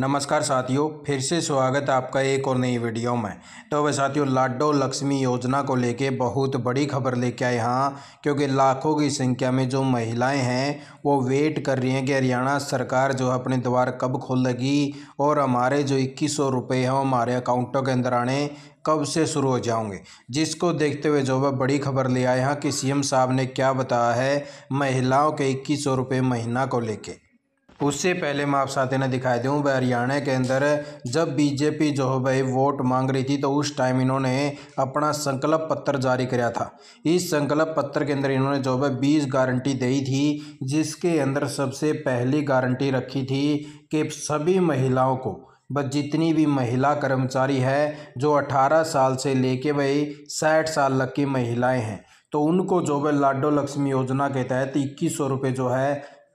नमस्कार साथियों फिर से स्वागत है आपका एक और नई वीडियो में तो वह साथियों लाडो लक्ष्मी योजना को लेके बहुत बड़ी खबर लेके आए हाँ क्योंकि लाखों की संख्या में जो महिलाएं हैं वो वेट कर रही हैं कि हरियाणा सरकार जो है अपने द्वार कब खोलेगी और हमारे जो इक्कीस सौ रुपये हैं हमारे अकाउंटों के अंदर आने कब से शुरू हो जाऊंगे जिसको देखते हुए जो वह बड़ी खबर ले आए हैं कि सीएम साहब ने क्या बताया है महिलाओं के इक्कीस सौ रुपये महीना को लेके उससे पहले मैं आप साथ इन्हें दिखाई दूँ वह हरियाणा के अंदर जब बीजेपी जो है भाई वोट मांग रही थी तो उस टाइम इन्होंने अपना संकल्प पत्र जारी कराया था इस संकल्प पत्र के अंदर इन्होंने जो है बीस गारंटी दी थी जिसके अंदर सबसे पहली गारंटी रखी थी कि सभी महिलाओं को बस जितनी भी महिला कर्मचारी है जो 18 साल से लेके भाई साठ साल तक की महिलाएं हैं तो उनको जो है लाडो लक्ष्मी योजना के तहत इक्कीस सौ रुपये जो है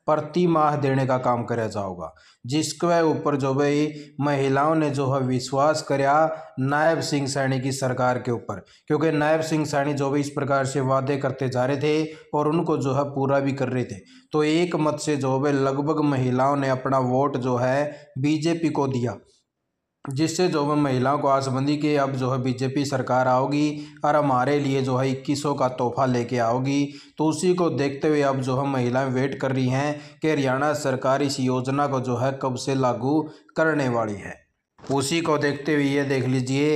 प्रति माह देने का काम करा जाओगा जिसके ऊपर जो भाई महिलाओं ने जो है विश्वास कराया नायब सिंह सैनी की सरकार के ऊपर क्योंकि नायब सिंह सैनी जो भी इस प्रकार से वादे करते जा रहे थे और उनको जो है पूरा भी कर रहे थे तो एक मत से जो है लगभग महिलाओं ने अपना वोट जो है बीजेपी को दिया जिससे जो है महिलाओं को आसबंदी के अब जो है बीजेपी सरकार आओगी और हमारे लिए जो है इक्कीसों का तोहफा लेके आओगी तो उसी को देखते हुए अब जो है महिलाएं वेट कर रही हैं कि हरियाणा सरकार इस योजना को जो है कब से लागू करने वाली है उसी को देखते हुए ये देख लीजिए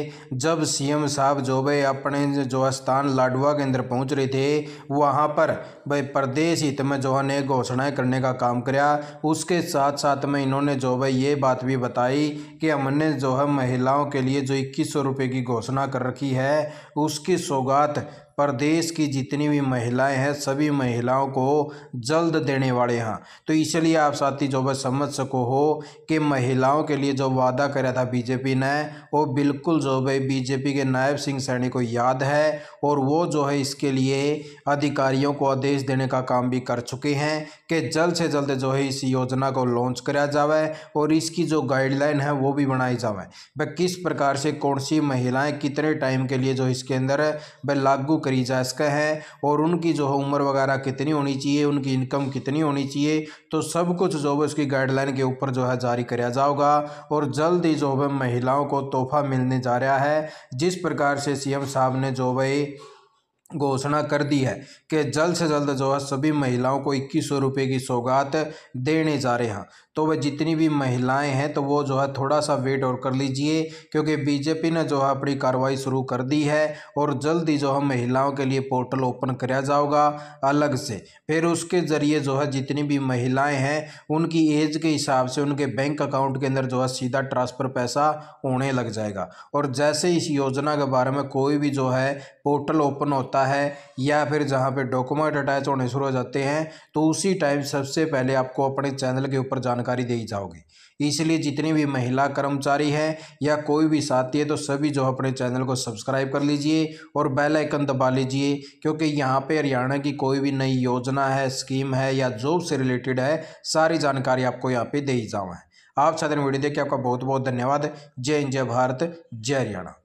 जब सीएम साहब जोबे अपने जो स्थान लाडवा अंदर पहुंच रहे थे वहाँ पर भाई प्रदेश हित में जो है ने घोषणाएँ करने का काम कराया उसके साथ साथ में इन्होंने जो भाई ये बात भी बताई कि हमने जो है महिलाओं के लिए जो इक्कीस सौ रुपये की घोषणा कर रखी है उसकी सौगात प्रदेश की जितनी भी महिलाएं हैं सभी महिलाओं को जल्द देने वाले हैं तो इसलिए आप साथी जो बस समझ सको हो कि महिलाओं के लिए जो वादा करा था बीजेपी ने वो बिल्कुल जो भाई बीजेपी के नायब सिंह सैनी को याद है और वो जो है इसके लिए अधिकारियों को आदेश देने का काम भी कर चुके हैं कि जल्द से जल्द जो है इस योजना को लॉन्च कराया जावे और इसकी जो गाइडलाइन है वो भी बनाई जावे वह किस प्रकार से कौन सी महिलाएँ कितने टाइम के लिए जो इसके अंदर वह लागू कर करी जा इसका है और उनकी जो है उम्र वगैरह कितनी होनी चाहिए उनकी इनकम कितनी होनी चाहिए तो सब कुछ जो है उसकी गाइडलाइन के ऊपर जो है जारी कराया जाओगा और जल्द ही जो है महिलाओं को तोहफा मिलने जा रहा है जिस प्रकार से सी साहब ने जो है घोषणा कर दी है कि जल्द से जल्द जो है सभी महिलाओं को इक्कीस सौ रुपये की सौगात देने जा रहे हैं तो वह जितनी भी महिलाएं हैं तो वो जो है थोड़ा सा वेट और कर लीजिए क्योंकि बीजेपी ने जो है अपनी कार्रवाई शुरू कर दी है और जल्द ही जो है महिलाओं के लिए पोर्टल ओपन कराया जाओगा अलग से फिर उसके ज़रिए जो है जितनी भी महिलाएं हैं उनकी एज के हिसाब से उनके बैंक अकाउंट के अंदर जो है सीधा ट्रांसफ़र पैसा होने लग जाएगा और जैसे इस योजना के बारे में कोई भी जो है पोर्टल ओपन होता है या फिर जहाँ पर डॉक्यूमेंट अटैच होने शुरू हो जाते हैं तो उसी टाइम सबसे पहले आपको अपने चैनल के ऊपर जानकारी जानकारी दी जाओगे इसलिए जितनी भी महिला कर्मचारी है या कोई भी साथी है तो सभी जो अपने चैनल को सब्सक्राइब कर लीजिए और बेल आइकन दबा लीजिए क्योंकि यहाँ पे हरियाणा की कोई भी नई योजना है स्कीम है या जॉब से रिलेटेड है सारी जानकारी आपको यहाँ पे दी जाओ आप साधारण वीडियो देख के आपका बहुत बहुत धन्यवाद जय हिंद जय भारत जय हरियाणा